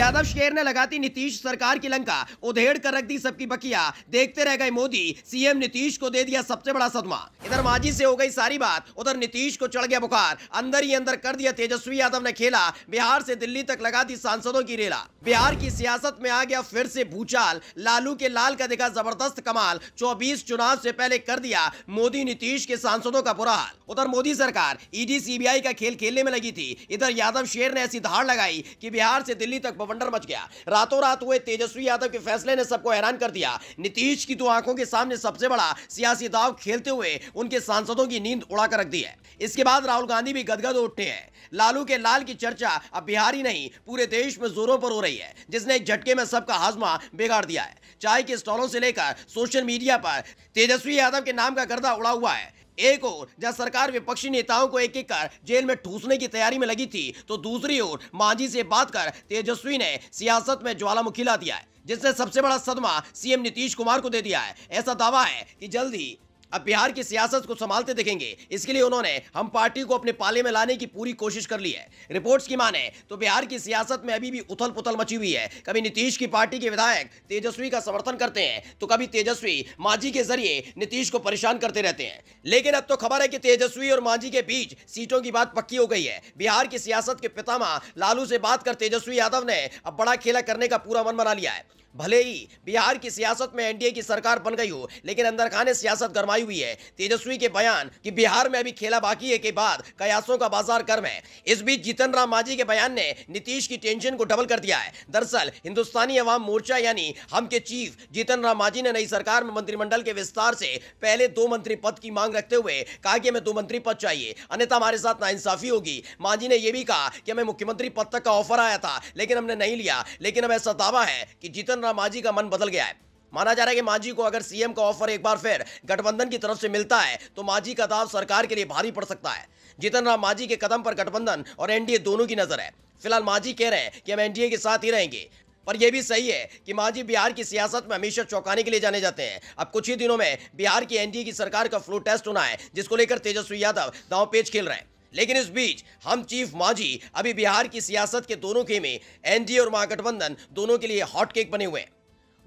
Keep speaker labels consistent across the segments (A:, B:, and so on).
A: यादव शेर ने लगाती नीतीश सरकार की लंका उधेड़ कर रख दी सबकी बकिया देखते रह गए मोदी सीएम नीतीश को दे दिया सबसे बड़ा सदमा इधर माजी से हो गई सारी बात उधर नीतीश को चढ़ गया बुखार अंदर ही अंदर कर दिया तेजस्वी यादव ने खेला बिहार से दिल्ली तक लगा दी सांसदों की रेला बिहार की सियासत में आ गया फिर से भूचाल लालू के लाल का दिखा जबरदस्त कमाल चौबीस चुनाव से पहले कर दिया मोदी नीतीश के सांसदों का बुरा हाल उधर मोदी सरकार ईडी सीबीआई का खेल खेलने में लगी थी इधर यादव शेर ने ऐसी धार लगाई की बिहार से दिल्ली तक बवंडर मच गया रातों रात हुए तेजस्वी यादव के फैसले ने सबको हैरान कर दिया नीतीश की दो आंखों के सामने सबसे बड़ा सियासी दाव खेलते हुए उनके सांसदों की नींद उड़ा कर रख दी है इसके बाद राहुल गांधी भी गदगद उठे हैं लालू के लाल की चर्चा अब बिहार ही नहीं पूरे देश में जोरों पर हो रही है जिसने एक झटके में सबका हाजमा बिगाड़ दिया है चाय के स्टॉलों से लेकर सोशल मीडिया पर तेजस्वी यादव के नाम का गर्दा उड़ा हुआ है एक ओर जहां सरकार विपक्षी नेताओं को एक एक कर जेल में ठूसने की तैयारी में लगी थी तो दूसरी ओर मांझी से बात कर तेजस्वी ने सियासत में ज्वालामुखी ला दिया है जिसने सबसे बड़ा सदमा सीएम नीतीश कुमार को दे दिया है ऐसा दावा है कि जल्द ही अब बिहार की सियासत को संभालते देखेंगे इसके लिए उन्होंने हम पार्टी को अपने पाले में लाने की पूरी कोशिश कर ली है रिपोर्ट्स की माने तो बिहार की सियासत में अभी भी उथल पुथल मची हुई है कभी नीतीश की पार्टी के विधायक तेजस्वी का समर्थन करते हैं तो कभी तेजस्वी माझी के जरिए नीतीश को परेशान करते रहते हैं लेकिन अब तो खबर है कि तेजस्वी और माझी के बीच सीटों की बात पक्की हो गई है बिहार की सियासत के पितामा लालू से बात कर तेजस्वी यादव ने अब बड़ा खेला करने का पूरा मन बना लिया है भले ही बिहार की सियासत में एनडीए की सरकार बन गई हो लेकिन अंदर खाने सियासत गरमाई हुई है तेजस्वी के बयान कि बिहार में अभी खेला बाकी है के बाद कयासों का बाजार गर्म है इस बीच जीतन राम मांझी के बयान ने नीतीश की टेंशन को डबल कर दिया है दरअसल हिंदुस्तानी अवाम मोर्चा यानी हम के चीफ जीतन राम मांझी ने नई सरकार में मंत्रिमंडल के विस्तार से पहले दो मंत्री पद की मांग रखते हुए कहा कि हमें दो मंत्री पद चाहिए अन्यथा हमारे साथ नाइंसाफी होगी मांझी ने यह भी कहा कि हमें मुख्यमंत्री पद तक का ऑफर आया था लेकिन हमने नहीं लिया लेकिन हमें सतावा है कि जीतन गठबंधन और मांझी का मन बदल गया है माना जा रहा है कि माझी को अगर सीएम का ऑफर एक बार फिर गठबंधन की तरफ से मिलता है तो माझी का दाव सरकार के लिए भारी पड़ सकता है जीतन राम माझी के कदम पर गठबंधन और एनडीए दोनों की नजर है फिलहाल माझी कह रहे हैं कि हम एनडीए के साथ ही रहेंगे पर यह भी सही है कि माझी बिहार की सियासत में हमेशा चौंकाने के लिए जाने जाते हैं अब कुछ ही दिनों में बिहार की एनडीए की सरकार का फ्लू टेस्ट होना है जिसको लेकर तेजस्वी यादव दाव पेज खेल रहे हैं लेकिन इस बीच हम चीफ मांझी अभी बिहार की सियासत के दोनों के में एनडीए और महागठबंधन दोनों के लिए हॉट केक बने हुए हैं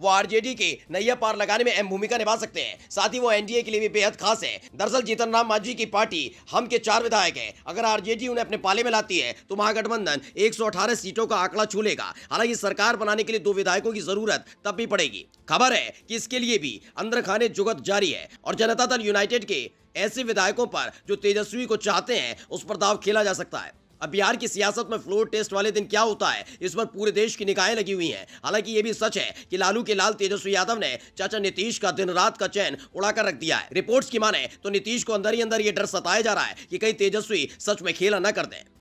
A: वो आरजेडी के नैया पार लगाने में अहम भूमिका निभा सकते हैं साथ ही वो एनडीए के लिए भी बेहद खास है दरअसल जीतन राम मांझी की पार्टी हम के चार विधायक है अगर आरजेडी उन्हें अपने पाले में लाती है तो महागठबंधन एक सीटों का आंकड़ा छू लेगा हालांकि सरकार बनाने के लिए दो विधायकों की जरूरत तब भी पड़ेगी खबर है की इसके लिए भी अंदर खाने जुगत जारी है और जनता दल यूनाइटेड के ऐसे विधायकों पर जो तेजस्वी को चाहते हैं उस पर दाव खेला जा सकता है अब बिहार की सियासत में फ्लोर टेस्ट वाले दिन क्या होता है इस पर पूरे देश की निकाय लगी हुई हैं हालांकि ये भी सच है कि लालू के लाल तेजस्वी यादव ने चाचा नीतीश का दिन रात का चैन उड़ाकर रख दिया है रिपोर्ट्स की माने तो नीतीश को अंदर ही अंदर ये डर सताया जा रहा है कि कहीं तेजस्वी सच में खेला न कर दे